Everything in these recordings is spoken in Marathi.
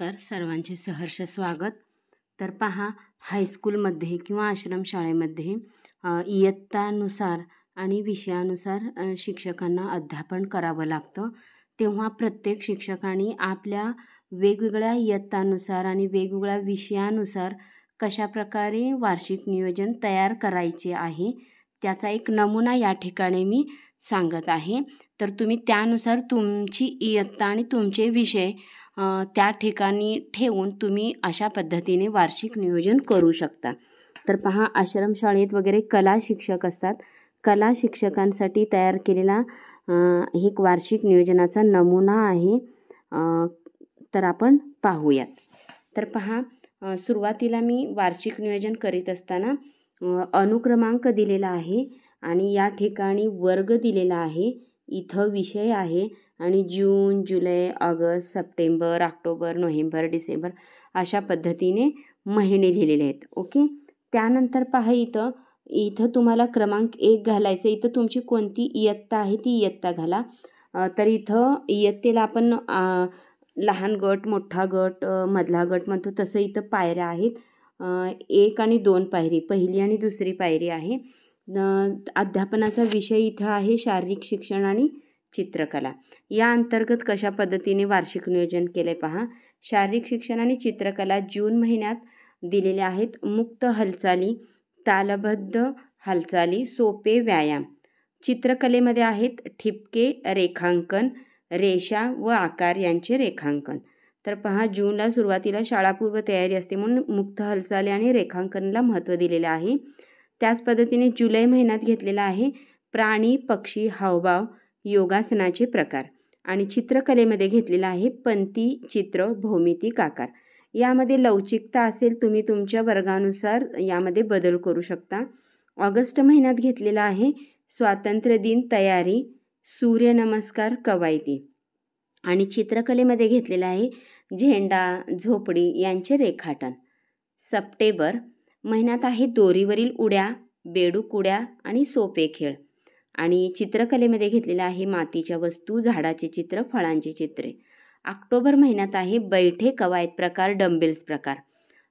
नमस्कार सर्वांचे सहर्ष स्वागत तर पहा हायस्कूलमध्ये किंवा आश्रमशाळेमध्ये इयत्तानुसार आणि विषयानुसार शिक्षकांना अध्यापन करावं लागतं तेव्हा प्रत्येक शिक्षकाने आपल्या वेगवेगळ्या इयत्तानुसार आणि वेगवेगळ्या विषयानुसार कशाप्रकारे वार्षिक नियोजन तयार करायचे आहे त्याचा एक नमुना या ठिकाणी मी सांगत आहे तर तुम्ही त्यानुसार तुमची इयत्ता आणि तुमचे विषय त्या ठिकाणी ठेवून तुम्ही अशा पद्धतीने वार्षिक नियोजन करू शकता तर पहा आश्रमशाळेत वगैरे कला शिक्षक असतात कला शिक्षकांसाठी तयार केलेला एक वार्षिक नियोजनाचा नमुना आहे तर आपण पाहूयात तर पहा सुरुवातीला मी वार्षिक नियोजन करीत असताना अनुक्रमांक दिलेला आहे आणि या ठिकाणी वर्ग दिलेला आहे इथं विषय आहे आणि जून जुलै August September October November December अशा पद्धतीने महिने लिहिलेले आहेत ओके त्यानंतर पहा इथं इथं तुम्हाला क्रमांक एक घालायचं इथं तुमची कोणती इयत्ता आहे ती इयत्ता घाला तर इथं इयत्तेला आपण लहान गट मोठा गट मधला गट म्हणतो तसं इथं पायऱ्या आहेत एक आणि दोन पायरी पहिली आणि दुसरी पायरी आहे अध्यापनाचा विषय इथं आहे शारीरिक शिक्षण आणि चित्रकला या अंतर्गत कशा पद्धतीने वार्षिक नियोजन केले पहा शारीरिक शिक्षण आणि चित्रकला जून महिन्यात दिलेल्या आहेत मुक्त हालचाली तालबद्ध हालचाली सोपे व्यायाम चित्रकलेमध्ये आहेत ठिपके रेखांकन रेषा व आकार यांचे रेखांकन तर पहा जूनला सुरुवातीला शाळापूर्व तयारी असते म्हणून मुक्त हालचाली आणि रेखांकनला महत्त्व दिलेलं आहे त्याच पद्धतीने जुलै महिन्यात घेतलेला आहे प्राणी पक्षी हावभाव योगासनाचे प्रकार आणि चित्रकलेमध्ये घेतलेला आहे पंथी चित्र भौमिती आकार यामध्ये लवचिकता असेल तुम्ही तुमच्या वर्गानुसार यामध्ये बदल करू शकता ऑगस्ट महिन्यात घेतलेला आहे स्वातंत्र्य दिन तयारी सूर्यनमस्कार कवायती आणि चित्रकलेमध्ये घेतलेला आहे झेंडा झोपडी यांचे रेखाटन सप्टेंबर महिन्यात आहे दोरीवरील उड्या बेडूक उड्या आणि सोपे खेळ आणि चित्रकलेमध्ये घेतलेलं आहे मातीच्या वस्तू झाडाचे चित्र फळांची चित्रे ऑक्टोबर महिन्यात आहे बैठे कवायत प्रकार डम्बेल्स प्रकार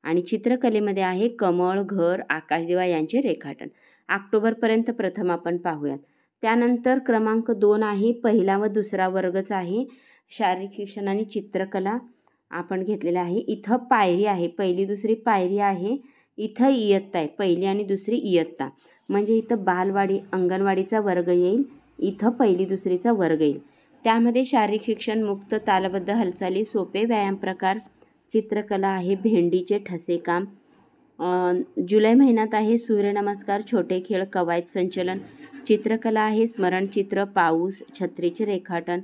आणि चित्रकलेमध्ये आहे कमळ घर आकाशदिवा यांचे रेखाटन ऑक्टोबरपर्यंत प्रथम आपण पाहूयात त्यानंतर क्रमांक दोन आहे पहिला व दुसरा वर्गच आहे शारीरिक शिक्षण आणि चित्रकला आपण घेतलेला आहे इथं पायरी आहे पहिली दुसरी पायरी आहे इथं इयत्ता आहे पहिली आणि दुसरी इयत्ता म्हणजे इथं बालवाडी अंगणवाडीचा वर्ग येईल इथं पहिली दुसरीचा वर्ग येईल त्यामध्ये शारीरिक शिक्षण मुक्त तालबद्ध हालचाली सोपे व्यायाम प्रकार चित्रकला आहे भेंडीचे ठसे काम जुलै महिन्यात आहे सूर्यनमस्कार छोटे खेळ कवायत संचलन चित्रकला आहे स्मरणचित्र पाऊस छत्रीचे रेखाटन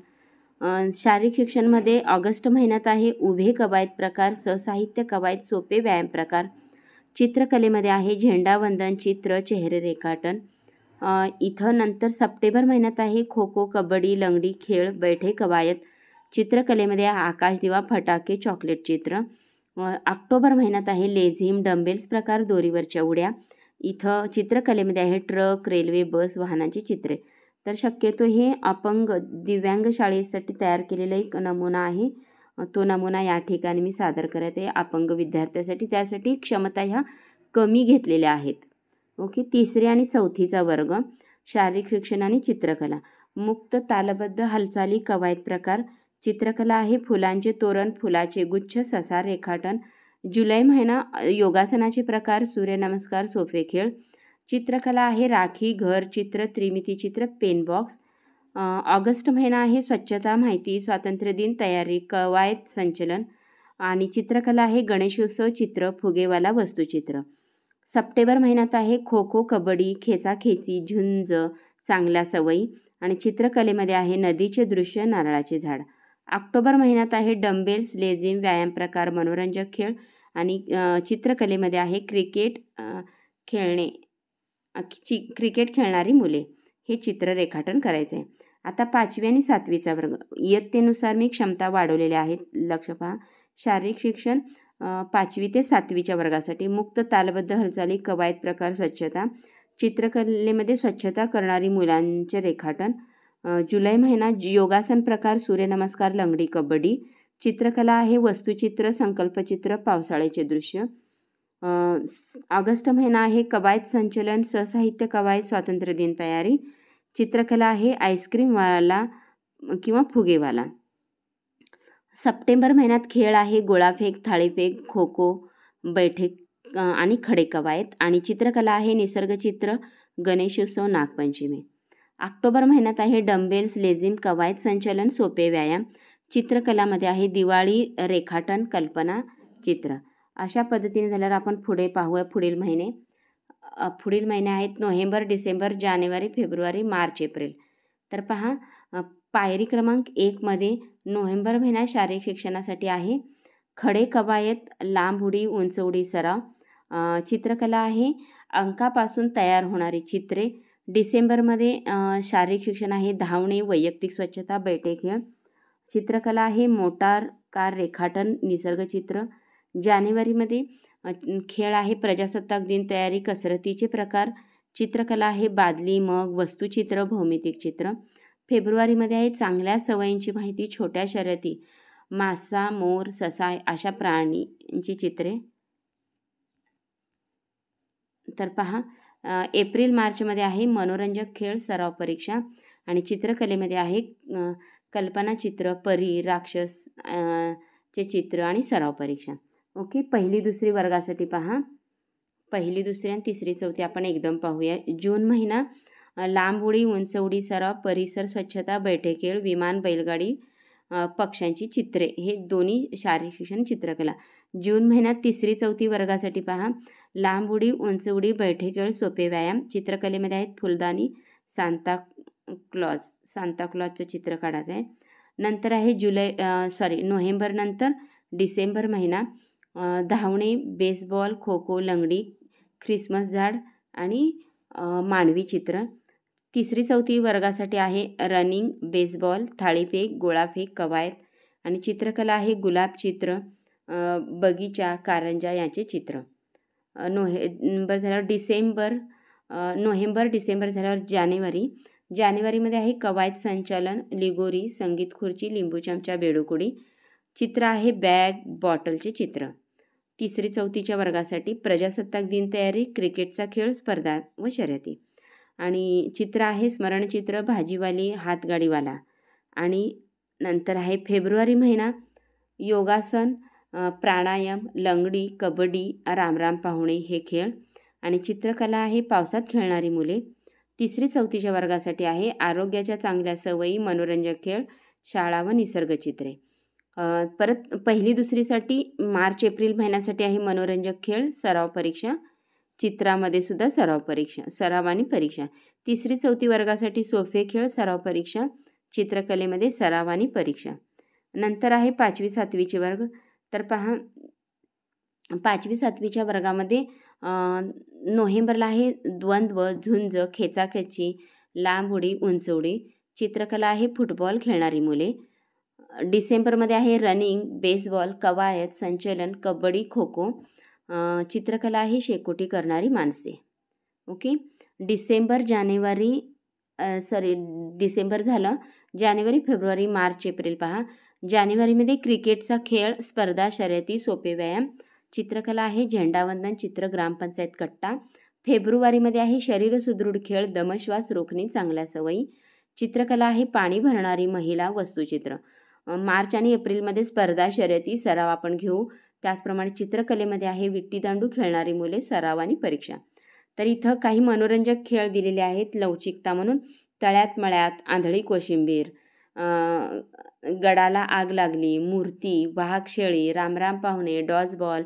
शारीरिक शिक्षणमध्ये ऑगस्ट महिन्यात आहे उभे कवायत प्रकार ससाहित्य कवायत सोपे व्यायाम प्रकार चित्रकलेमध्ये आहे झेंडा वंदन चित्र चेहरे रेखाटन इथं नंतर सप्टेंबर महिन्यात आहे खो खो कबड्डी लंगडी खेळ बैठे कवायत चित्रकलेमध्ये आकाश दिवा फटाके चॉकलेट चित्र ऑक्टोबर महिन्यात आहे लेझिम डंबेल्स प्रकार दोरीवरच्या उड्या इथं चित्रकलेमध्ये आहे ट्रक रेल्वे बस वाहनांची चित्रे तर शक्यतो हे अपंग दिव्यांग शाळेसाठी तयार केलेला एक नमुना आहे तो नमुना या ठिकाणी मी सादर करत आहे अपंग विद्यार्थ्यासाठी त्यासाठी क्षमता ह्या कमी घेतलेल्या आहेत ओके तिसरी आणि चौथीचा वर्ग शारीरिक शिक्षण आणि चित्रकला मुक्त तालबद्ध हालचाली कवायत प्रकार चित्रकला आहे फुलांचे तोरण फुलाचे गुच्छ ससार रेखाटन जुलै महिना योगासनाचे प्रकार सूर्यनमस्कार सोफे खेळ चित्रकला आहे राखी घर चित्र त्रिमिती चित्र पेनबॉक्स ऑगस्ट महिना आहे स्वच्छता माहिती स्वातंत्र्य दिन तयारी कवायत संचलन आणि चित्रकला आहे गणेशोत्सव चित्र फुगेवाला वस्तुचित्र सप्टेंबर महिन्यात आहे खो खो कबड्डी खेचाखेची झुंज चांगल्या सवयी आणि चित्रकलेमध्ये आहे नदीचे दृश्य नारळाचे झाड ऑक्टोबर महिन्यात आहे डम्बेल्स लेझिम व्यायाम प्रकार मनोरंजक खेळ आणि चित्रकलेमध्ये आहे क्रिकेट खेळणे क्रिकेट खेळणारी मुले हे चित्र रेखाटन करायचे आहे आता पाचवी आणि सातवीचा वर्ग इयत्तेनुसार मी क्षमता वाढवलेल्या आहेत लक्ष पहा शारीरिक शिक्षण पाचवी ते सातवीच्या वर्गासाठी मुक्त तालबद्ध हालचाली कवायत प्रकार स्वच्छता चित्रकलेमध्ये स्वच्छता करणारी मुलांचे रेखाटन जुलै महिना योगासन प्रकार सूर्यनमस्कार लंगडी कबड्डी चित्रकला आहे वस्तुचित्र संकल्पचित्र पावसाळ्याचे दृश्य ऑगस्ट महिना आहे कवायत संचलन सहसाहित्य कवायत स्वातंत्र्य दिन तयारी चित्रकला आहे आईस्क्रीमवाला किंवा फुगेवाला सप्टेंबर महिन्यात खेळ आहे गोळाफेक थाळीफेक खो खो बैठे आणि खडे कवायत आणि चित्रकला आहे निसर्गचित्र गणेशोत्सव नागपंचमी ऑक्टोबर महिन्यात आहे डम्बेल्स लेझिम कवायत संचलन सोपे व्यायाम चित्रकलामध्ये आहे दिवाळी रेखाटन कल्पना चित्र अशा पद्धतीने झाल्यावर आपण पुढे पाहूया पुढील महिने पुढील महिने आहेत नोव्हेंबर डिसेंबर जानेवारी फेब्रुवारी मार्च एप्रिल तर पहा पायरी क्रमांक एकमध्ये नोव्हेंबर महिना शारीरिक शिक्षणासाठी आहे खडे कवायत लांब उडी उंच उडी सराव चित्रकला आहे अंकापासून तयार होणारी चित्रे डिसेंबरमध्ये शारीरिक शिक्षण आहे धावणे वैयक्तिक स्वच्छता बैठे खेळ चित्रकला आहे मोटार कार रेखाटन निसर्गचित्र जानेवारीमध्ये खेळ आहे प्रजासत्ताक दिन तयारी कसरतीचे प्रकार चित्रकला आहे बादली मग वस्तुचित्र भौमितिक चित्र फेब्रुवारीमध्ये आहे चांगल्या सवयींची माहिती छोट्या शर्यती मासा मोर ससा अशा प्राणींची चित्रे तर पहा एप्रिल मार्चमध्ये आहे मनोरंजक खेळ सराव परीक्षा आणि चित्रकलेमध्ये आहे कल्पना चित्र परी राक्षस चे चित्र आणि सराव परीक्षा ओके पहिली दुसरी वर्गासाठी पहा पहिली दुसरी आणि तिसरी चौथी आपण एकदम पाहूया जून महिना लांब उडी उंच उडी सराव परिसर स्वच्छता बैठेखेळ विमान बैलगाडी पक्ष्यांची चित्रे हे दोन्ही शारीरिक शिक्षण चित्रकला जून महिन्यात तिसरी चौथी वर्गासाठी पहा लांब उडी उंच उडी बैठेखेळ सोपे व्यायाम चित्रकलेमध्ये आहेत फुलदाणी सांता क्लॉज सांता चित्र काढायचं आहे नंतर आहे जुलै सॉरी नोव्हेंबरनंतर डिसेंबर महिना धावणे बेसबॉल खो खो लंगडी ख्रिसमस झाड आणि मानवी चित्र तिसरी चौथी वर्गासाठी आहे रनिंग बेसबॉल थाळीफेक गोळाफेक कवायत आणि चित्रकला आहे गुलाब चित्र बगीचा कारंजा याचे चित्र नोव्हेंबर झाल्यावर डिसेंबर नोव्हेंबर डिसेंबर झाल्यावर जानेवारी जानेवारीमध्ये आहे कवायत संचालन लिगोरी संगीत खुर्ची लिंबू चमचा बेडूकुडी चित्र आहे बॅग बॉटलचे चित्र तिसरी चौथीच्या वर्गासाठी प्रजासत्ताक दिन तयारी क्रिकेटचा खेळ स्पर्धा व शर्यती आणि चित्र आहे स्मरणचित्र भाजीवाली हातगाडीवाला आणि नंतर आहे फेब्रुवारी महिना योगासन प्राणायाम लंगडी कबड्डी रामराम पाहुणे हे खेळ आणि चित्रकला आहे पावसात खेळणारी मुले तिसरी चौथीच्या वर्गासाठी आहे आरोग्याच्या चांगल्या सवयी मनोरंजक खेळ शाळा व निसर्गचित्रे परत पहिली दुसरीसाठी मार्च एप्रिल महिन्यासाठी आहे मनोरंजक खेळ सराव परीक्षा चित्रामध्ये सुद्धा सराव परीक्षा सराव आणि परीक्षा तिसरी चौथी वर्गासाठी सोफे खेळ सराव परीक्षा चित्रकलेमध्ये सराव आणि परीक्षा नंतर आहे पाचवी सातवीचे वर्ग तर पहा पाचवी सातवीच्या वर्गामध्ये नोव्हेंबरला आहे द्वंद्व झुंज खेचाखेची लांब उडी उंच उडी चित्रकला आहे फुटबॉल खेळणारी मुले डिसेंबरमध्ये आहे रनिंग बेसबॉल कवायत संचलन कबड्डी खो खो चित्रकला आहे शेकोटी करणारी माणसे ओके डिसेंबर जानेवारी सॉरी डिसेंबर झालं जानेवारी फेब्रुवारी मार्च एप्रिल पहा जानेवारीमध्ये क्रिकेटचा खेळ स्पर्धा शर्यती सोपे व्यायाम चित्रकला आहे झेंडावंदन चित्र ग्रामपंचायत कट्टा फेब्रुवारीमध्ये आहे शरीर सुदृढ खेळ दमश्वास रोखणे चांगल्या सवयी चित्रकला आहे पाणी भरणारी महिला वस्तुचित्र मार्च आणि एप्रिलमध्ये स्पर्धा शर्यती सराव आपण घेऊ त्याचप्रमाणे चित्रकलेमध्ये आहे विट्टीदांडू खेळणारी मुले सराव आणि परीक्षा तर इथं काही मनोरंजक खेळ दिलेले आहेत लवचिकता म्हणून तळ्यात मळ्यात आंधळी कोशिंबीर गडाला आग लागली मूर्ती वाहक शेळी रामराम पाहुणे डॉज बॉल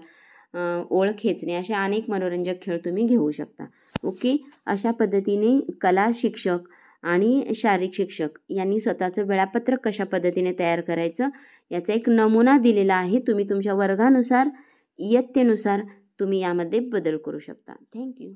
ओळ खेचणे असे अनेक मनोरंजक खेळ तुम्ही घेऊ शकता ओके अशा पद्धतीने कला शिक्षक आणि शारीरिक शिक्षक यांनी स्वतःचं वेळापत्रक कशा पद्धतीने तयार करायचं याचा एक नमुना दिलेला आहे तुम्ही तुमच्या वर्गानुसार इयत्तेनुसार तुम्ही यामध्ये बदल करू शकता थँक्यू